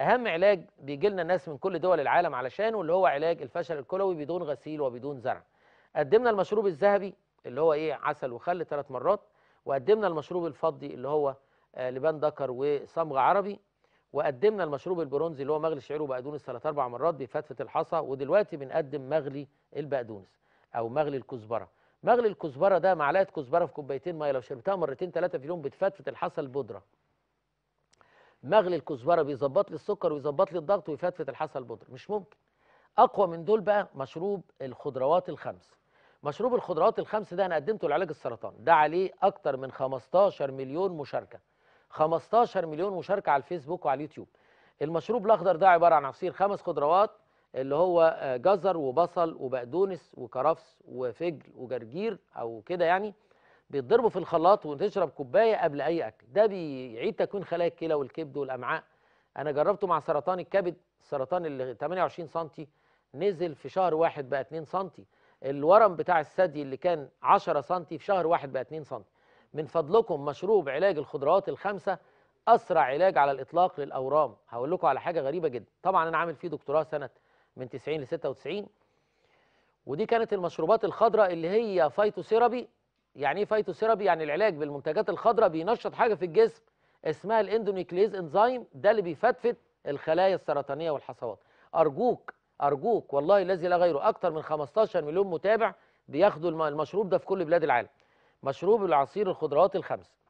اهم علاج بيجي لنا ناس من كل دول العالم علشانه اللي هو علاج الفشل الكلوي بدون غسيل وبدون زرع قدمنا المشروب الذهبي اللي هو ايه عسل وخل ثلاث مرات وقدمنا المشروب الفضي اللي هو آه، لبان دكر وصمغ عربي وقدمنا المشروب البرونزي اللي هو مغلي شعير وبقدونس ثلاث اربع مرات بفتفه الحصى ودلوقتي بنقدم مغلي البقدونس او مغلي الكزبره مغلي الكزبره ده معلقه كزبره في كوبايتين ميه لو شربتها مرتين ثلاثه في اليوم بتفتفت الحصى البودره مغلي الكزبره بيظبط لي السكر ويظبط لي الضغط ويفتفت الحصى البودر مش ممكن اقوى من دول بقى مشروب الخضروات الخمس مشروب الخضروات الخمس ده انا قدمته لعلاج السرطان ده عليه اكتر من 15 مليون مشاركه 15 مليون مشاركه على الفيسبوك وعلى اليوتيوب المشروب الاخضر ده عباره عن عصير خمس خضروات اللي هو آه، جزر وبصل وبقدونس وكرفس وفجل وجرجير او كده يعني بيتضربوا في الخلاط وتشرب كوبايه قبل اي اكل ده بيعيد تكوين خلايا الكلى والكبد والامعاء انا جربته مع سرطان الكبد السرطان اللي 28 سم نزل في شهر واحد بقى 2 سم الورم بتاع الثدي اللي كان 10 سم في شهر واحد بقى 2 سم من فضلكم مشروب علاج الخضروات الخمسه اسرع علاج على الاطلاق للاورام هقول لكم على حاجه غريبه جدا طبعا انا عامل فيه دكتوراه سنه من 90 ل 96 ودي كانت المشروبات الخضراء اللي هي فايتوثيرابي يعني ايه فايتوثيرابي يعني العلاج بالمنتجات الخضراء بينشط حاجه في الجسم اسمها الاندونيكليز انزايم ده اللي بيفتفت الخلايا السرطانيه والحصوات ارجوك ارجوك والله الذي لا غيره اكثر من 15 مليون متابع بياخدوا المشروب ده في كل بلاد العالم مشروب العصير الخضروات الخمس